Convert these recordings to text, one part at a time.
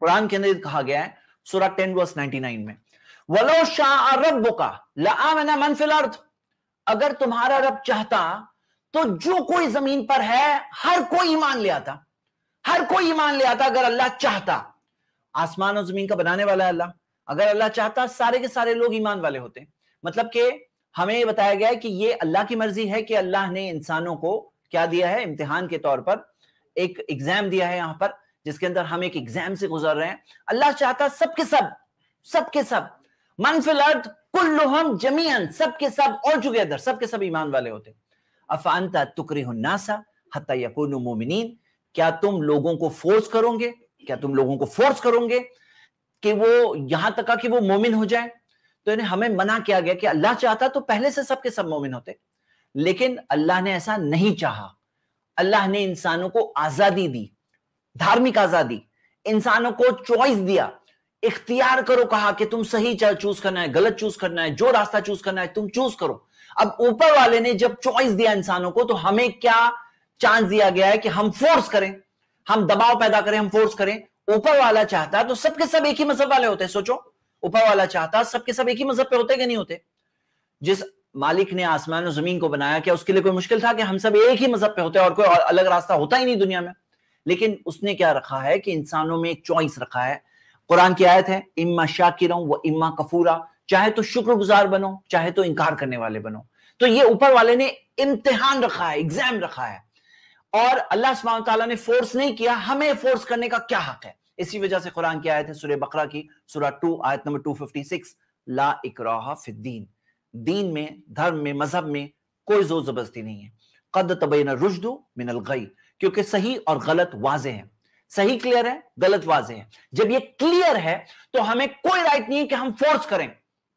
कुरान के अंदर कहा गया है सूरह टेन वर्स नाइनटी नाइन में वलो शाह रब का लामना मनफिल अर्थ अगर तुम्हारा रब चाहता तो जो कोई जमीन पर है हर कोई ईमान ले आता हर कोई ईमान ले आता अगर अल्लाह चाहता आसमान और जमीन का बनाने वाला है अल्लाह अगर अल्लाह चाहता सारे के सारे लोग ईमान वाले होते मतलब कि हमें बताया गया है कि ये अल्लाह की मर्जी है कि अल्लाह ने इंसानों को क्या दिया है इम्तिहान के तौर पर एक एग्जाम दिया है यहां पर जिसके अंदर हम एक एग्जाम से गुजर रहे हैं अल्लाह चाहता सबके सब सबके सब मनफिल अर्थ कुल्लुहम जमीयन सबके सब और टुगेदर सबके सब ईमान वाले होते अफानता तुकरिहुन्नासा हत्ता यकूनु मोमिनीन क्या तुम लोगों को फोर्स करोगे क्या तुम लोगों को फोर्स करोगे कि वो यहां तक कि वो मोमिन हो जाए तो इन्हें हमें मना किया गया कि अल्लाह चाहता तो पहले से सबके सब मोमिन होते लेकिन अल्लाह ने ऐसा नहीं चाहा अल्लाह ने इंसानों को आजादी दी धार्मिक आजादी इंसानों को चॉइस दिया इख्तियार करो कहा कि तुम सही चूज करना है गलत चूज करना है जो रास्ता चूज करना है तुम चूज करो अब ऊपर वाले ने जब चॉइस दिया इंसानों को तो हमें क्या चांस दिया गया है कि हम फोर्स करें हम दबाव पैदा करें हम फोर्स करें ऊपर वाला चाहता तो सबके सब एक ही मजहब वाले होते सोचो ऊपर वाला चाहता सबके सब एक ही मजहब पे होते कि नहीं होते जिस मालिक ने आसमान और जमीन को बनाया क्या उसके लिए कोई मुश्किल था कि हम सब एक ही मजहब पे होते और कोई अलग रास्ता होता ही नहीं दुनिया में लेकिन उसने क्या रखा है कि इंसानों में एक चॉइस रखा है कुरान की आयत है इम्मा शाकिर व इम्मा कफूरा चाहे तो शुक्रगुजार बनो चाहे तो इनकार करने वाले बनो तो ये ऊपर वाले ने इम्तिहान रखा है एग्जाम रखा है और अल्लाह सुबह तला ने फोर्स नहीं किया हमें फोर्स करने का क्या हक है इसी वजह से कुरान की आयत है सूर्य बकरा की सूर्य टू आयत नंबर टू फिफ्टी सिक्स ला इकराहा फिद्दीन दीन में धर्म में मजहब में कोई जोर जबरदस्ती नहीं है कद तबैन रुशदो मिनल गई क्योंकि सही और गलत वाजे हैं सही क्लियर है गलत वाजे हैं जब ये क्लियर है तो हमें कोई राइट नहीं है कि हम फोर्स करें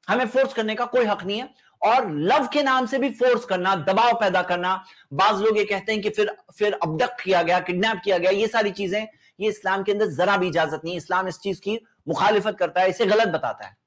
हमें फोर्स करने का कोई हक नहीं है और लव के नाम से भी फोर्स करना दबाव पैदा करना बाज लोग ये कहते हैं कि फिर फिर अबडक्ट किया गया किडनैप किया गया ये सारी चीजें ये इस्लाम के अंदर जरा भी इजाजत नहीं इस्लाम इस चीज की मुखालिफत करता है इसे गलत बताता है